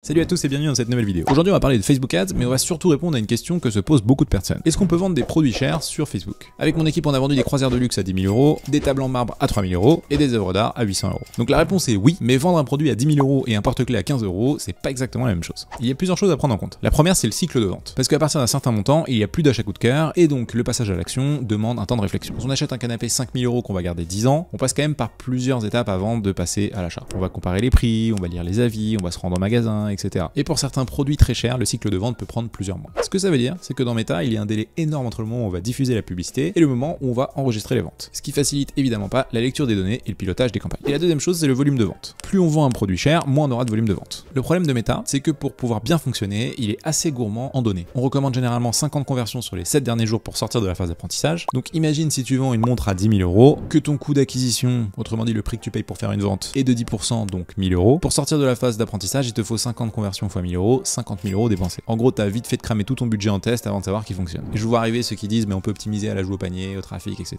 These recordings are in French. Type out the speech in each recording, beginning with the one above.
Salut à tous et bienvenue dans cette nouvelle vidéo. Aujourd'hui on va parler de Facebook Ads, mais on va surtout répondre à une question que se posent beaucoup de personnes. Est-ce qu'on peut vendre des produits chers sur Facebook Avec mon équipe on a vendu des croisières de luxe à 10 000 euros, des tables en marbre à 3 000 euros et des œuvres d'art à 800 euros. Donc la réponse est oui, mais vendre un produit à 10 000 euros et un porte-clés à 15 euros, c'est pas exactement la même chose. Il y a plusieurs choses à prendre en compte. La première c'est le cycle de vente. Parce qu'à partir d'un certain montant, il n'y a plus d'achat coup de cœur et donc le passage à l'action demande un temps de réflexion. Si on achète un canapé 5 000 euros qu'on va garder 10 ans, on passe quand même par plusieurs étapes avant de passer à l'achat. On va comparer les prix, on va lire les avis, on va se rendre en magasin etc. Et pour certains produits très chers, le cycle de vente peut prendre plusieurs mois. Ce que ça veut dire, c'est que dans Meta, il y a un délai énorme entre le moment où on va diffuser la publicité et le moment où on va enregistrer les ventes. Ce qui facilite évidemment pas la lecture des données et le pilotage des campagnes. Et la deuxième chose, c'est le volume de vente. Plus on vend un produit cher, moins on aura de volume de vente. Le problème de Meta, c'est que pour pouvoir bien fonctionner, il est assez gourmand en données. On recommande généralement 50 conversions sur les 7 derniers jours pour sortir de la phase d'apprentissage. Donc imagine si tu vends une montre à 10 000 euros, que ton coût d'acquisition, autrement dit le prix que tu payes pour faire une vente, est de 10%, donc 1000 euros. Pour sortir de la phase d'apprentissage, il te faut 50 de conversion fois 1000 euros, 50 000 euros dépensés. En gros, t'as vite fait de cramer tout ton budget en test avant de savoir qu'il fonctionne. Et je vois arriver ceux qui disent, mais on peut optimiser à la joue au panier, au trafic, etc.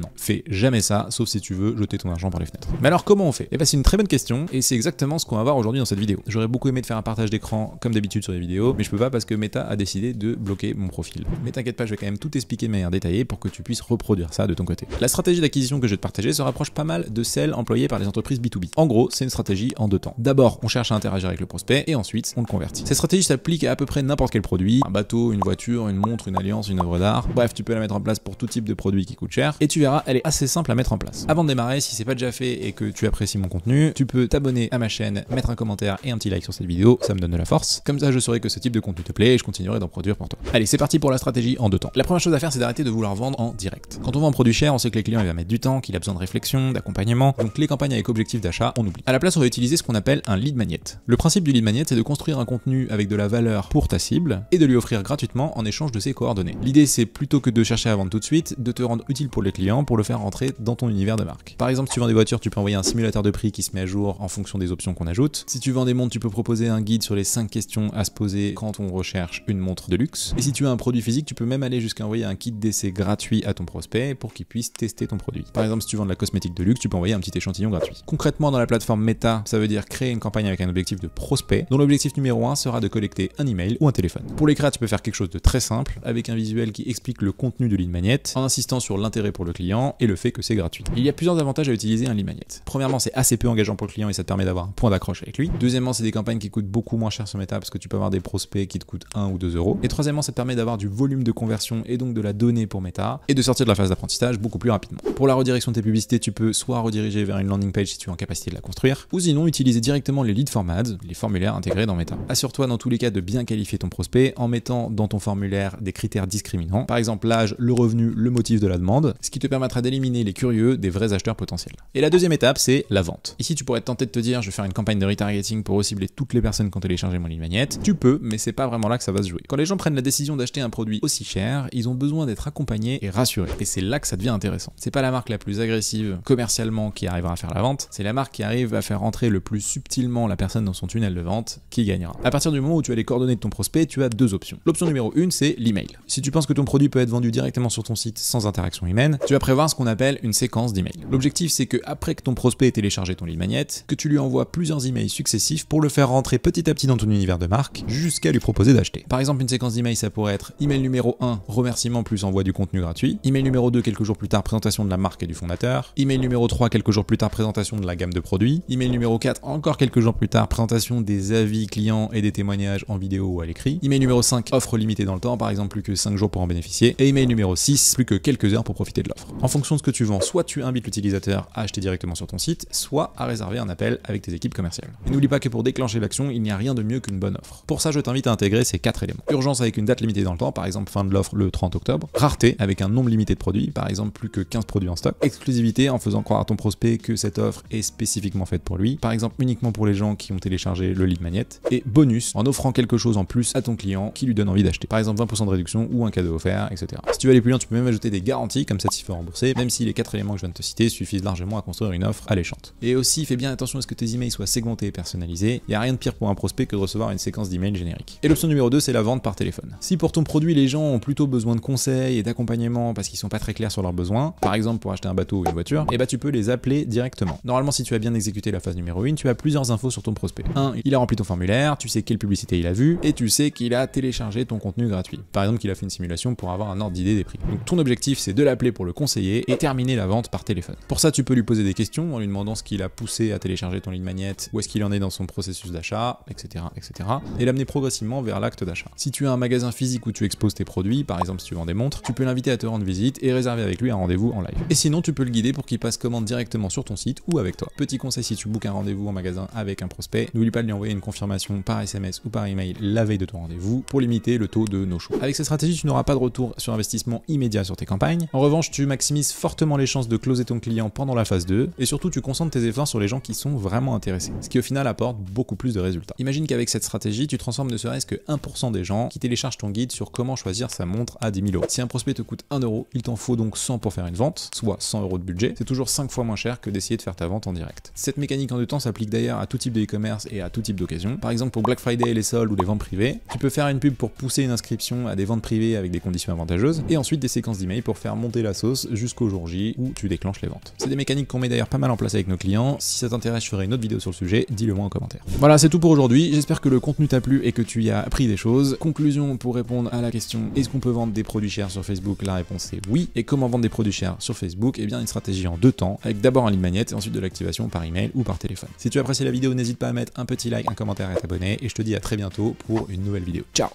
Non, fais jamais ça, sauf si tu veux jeter ton argent par les fenêtres. Mais alors, comment on fait Eh ben, c'est une très bonne question et c'est exactement ce qu'on va voir aujourd'hui dans cette vidéo. J'aurais beaucoup aimé de faire un partage d'écran comme d'habitude sur les vidéos, mais je peux pas parce que Meta a décidé de bloquer mon profil. Mais t'inquiète pas, je vais quand même tout expliquer de manière détaillée pour que tu puisses reproduire ça de ton côté. La stratégie d'acquisition que je vais te partager se rapproche pas mal de celle employée par les entreprises B2B. En gros, c'est une stratégie en deux temps. D'abord, on cherche à interagir avec le prospect et ensuite on le convertit. Cette stratégie s'applique à à peu près n'importe quel produit, un bateau, une voiture, une montre, une alliance, une œuvre d'art. Bref, tu peux la mettre en place pour tout type de produit qui coûte cher et tu verras, elle est assez simple à mettre en place. Avant de démarrer, si c'est pas déjà fait et que tu apprécies mon contenu, tu peux t'abonner à ma chaîne, mettre un commentaire et un petit like sur cette vidéo, ça me donne de la force. Comme ça, je saurai que ce type de contenu te plaît et je continuerai d'en produire pour toi. Allez, c'est parti pour la stratégie en deux temps. La première chose à faire, c'est d'arrêter de vouloir vendre en direct. Quand on vend un produit cher, on sait que les clients il va mettre du temps, qu'il a besoin de réflexion, d'accompagnement. Donc les campagnes avec objectif d'achat, on oublie. À la place, on va utiliser ce qu'on appelle un lead magnet. Le principe du lead c'est de construire un contenu avec de la valeur pour ta cible et de lui offrir gratuitement en échange de ses coordonnées. L'idée, c'est plutôt que de chercher à vendre tout de suite, de te rendre utile pour les clients pour le faire rentrer dans ton univers de marque. Par exemple, si tu vends des voitures, tu peux envoyer un simulateur de prix qui se met à jour en fonction des options qu'on ajoute. Si tu vends des montres, tu peux proposer un guide sur les 5 questions à se poser quand on recherche une montre de luxe. Et si tu as un produit physique, tu peux même aller jusqu'à envoyer un kit d'essai gratuit à ton prospect pour qu'il puisse tester ton produit. Par exemple, si tu vends de la cosmétique de luxe, tu peux envoyer un petit échantillon gratuit. Concrètement, dans la plateforme Meta, ça veut dire créer une campagne avec un objectif de prospect dont l'objectif numéro 1 sera de collecter un email ou un téléphone. Pour les créas, tu peux faire quelque chose de très simple, avec un visuel qui explique le contenu de lead magnet, en insistant sur l'intérêt pour le client et le fait que c'est gratuit. Il y a plusieurs avantages à utiliser un lead magnet. Premièrement, c'est assez peu engageant pour le client et ça te permet d'avoir un point d'accroche avec lui. Deuxièmement, c'est des campagnes qui coûtent beaucoup moins cher sur Meta parce que tu peux avoir des prospects qui te coûtent 1 ou 2 euros. Et troisièmement, ça te permet d'avoir du volume de conversion et donc de la donnée pour Meta et de sortir de la phase d'apprentissage beaucoup plus rapidement. Pour la redirection de tes publicités, tu peux soit rediriger vers une landing page si tu es en capacité de la construire, ou sinon utiliser directement les lead formats, les formulaires intégrer intégré dans Meta. Assure-toi dans tous les cas de bien qualifier ton prospect en mettant dans ton formulaire des critères discriminants, par exemple l'âge, le revenu, le motif de la demande, ce qui te permettra d'éliminer les curieux des vrais acheteurs potentiels. Et la deuxième étape, c'est la vente. Ici, tu pourrais être tenté de te dire, je vais faire une campagne de retargeting pour cibler toutes les personnes qui ont téléchargé mon ligne magnète. Tu peux, mais c'est pas vraiment là que ça va se jouer. Quand les gens prennent la décision d'acheter un produit aussi cher, ils ont besoin d'être accompagnés et rassurés. Et c'est là que ça devient intéressant. C'est pas la marque la plus agressive commercialement qui arrivera à faire la vente, c'est la marque qui arrive à faire rentrer le plus subtilement la personne dans son tunnel de vente qui gagnera. À partir du moment où tu as les coordonnées de ton prospect, tu as deux options. L'option numéro une, c'est l'email. Si tu penses que ton produit peut être vendu directement sur ton site sans interaction humaine, tu vas prévoir ce qu'on appelle une séquence d'email. L'objectif, c'est que après que ton prospect ait téléchargé ton lead magnet, que tu lui envoies plusieurs emails successifs pour le faire rentrer petit à petit dans ton univers de marque jusqu'à lui proposer d'acheter. Par exemple, une séquence d'email, ça pourrait être email numéro 1, remerciement plus envoi du contenu gratuit, email numéro 2, quelques jours plus tard, présentation de la marque et du fondateur, email numéro 3, quelques jours plus tard, présentation de la gamme de produits, email numéro 4, encore quelques jours plus tard, présentation des avis clients et des témoignages en vidéo ou à l'écrit. Email numéro 5, offre limitée dans le temps, par exemple plus que 5 jours pour en bénéficier. Et email numéro 6, plus que quelques heures pour profiter de l'offre. En fonction de ce que tu vends, soit tu invites l'utilisateur à acheter directement sur ton site, soit à réserver un appel avec tes équipes commerciales. n'oublie pas que pour déclencher l'action, il n'y a rien de mieux qu'une bonne offre. Pour ça, je t'invite à intégrer ces 4 éléments. Urgence avec une date limitée dans le temps, par exemple fin de l'offre le 30 octobre. Rareté avec un nombre limité de produits, par exemple plus que 15 produits en stock. Exclusivité en faisant croire à ton prospect que cette offre est spécifiquement faite pour lui, par exemple uniquement pour les gens qui ont téléchargé le de et bonus en offrant quelque chose en plus à ton client qui lui donne envie d'acheter. Par exemple 20% de réduction ou un cadeau offert, etc. Si tu veux aller plus loin, tu peux même ajouter des garanties comme ça s'il faut rembourser, même si les quatre éléments que je viens de te citer suffisent largement à construire une offre alléchante. Et aussi, fais bien attention à ce que tes emails soient segmentés et personnalisés. Il n'y a rien de pire pour un prospect que de recevoir une séquence d'emails générique. Et l'option numéro 2, c'est la vente par téléphone. Si pour ton produit, les gens ont plutôt besoin de conseils et d'accompagnement parce qu'ils sont pas très clairs sur leurs besoins, par exemple pour acheter un bateau ou une voiture, et eh bah ben, tu peux les appeler directement. Normalement, si tu as bien exécuté la phase numéro 1, tu as plusieurs infos sur ton prospect. 1. Il a tu rempli ton formulaire, tu sais quelle publicité il a vu, et tu sais qu'il a téléchargé ton contenu gratuit. Par exemple, qu'il a fait une simulation pour avoir un ordre d'idée des prix. Donc ton objectif, c'est de l'appeler pour le conseiller et terminer la vente par téléphone. Pour ça, tu peux lui poser des questions en lui demandant ce qu'il a poussé à télécharger ton ligne magnet, où est-ce qu'il en est dans son processus d'achat, etc., etc. Et l'amener progressivement vers l'acte d'achat. Si tu as un magasin physique où tu exposes tes produits, par exemple si tu vends des montres, tu peux l'inviter à te rendre visite et réserver avec lui un rendez-vous en live. Et sinon, tu peux le guider pour qu'il passe commande directement sur ton site ou avec toi. Petit conseil si tu bookes un rendez-vous en magasin avec un prospect, n'oublie pas de lui envoyer une confirmation par SMS ou par email la veille de ton rendez-vous pour limiter le taux de no-show. Avec cette stratégie, tu n'auras pas de retour sur investissement immédiat sur tes campagnes. En revanche, tu maximises fortement les chances de closer ton client pendant la phase 2 et surtout tu concentres tes efforts sur les gens qui sont vraiment intéressés, ce qui au final apporte beaucoup plus de résultats. Imagine qu'avec cette stratégie, tu transformes ne serait-ce que 1% des gens qui téléchargent ton guide sur comment choisir sa montre à 10 000 euros. Si un prospect te coûte 1 euro, il t'en faut donc 100 pour faire une vente, soit 100 euros de budget. C'est toujours 5 fois moins cher que d'essayer de faire ta vente en direct. Cette mécanique en deux temps s'applique d'ailleurs à tout type de e-commerce et à tout type d'occasion. Par exemple, pour Black Friday, et les soldes ou les ventes privées, tu peux faire une pub pour pousser une inscription à des ventes privées avec des conditions avantageuses, et ensuite des séquences d'emails pour faire monter la sauce jusqu'au jour J où tu déclenches les ventes. C'est des mécaniques qu'on met d'ailleurs pas mal en place avec nos clients. Si ça t'intéresse, je ferai une autre vidéo sur le sujet, dis-le moi en commentaire. Voilà, c'est tout pour aujourd'hui. J'espère que le contenu t'a plu et que tu y as appris des choses. Conclusion pour répondre à la question est-ce qu'on peut vendre des produits chers sur Facebook La réponse est oui. Et comment vendre des produits chers sur Facebook Eh bien, une stratégie en deux temps, avec d'abord un lead magnet et ensuite de l'activation par email ou par téléphone. Si tu as apprécié la vidéo, n'hésite pas à mettre un petit like un commentaire et t'abonner. Et je te dis à très bientôt pour une nouvelle vidéo. Ciao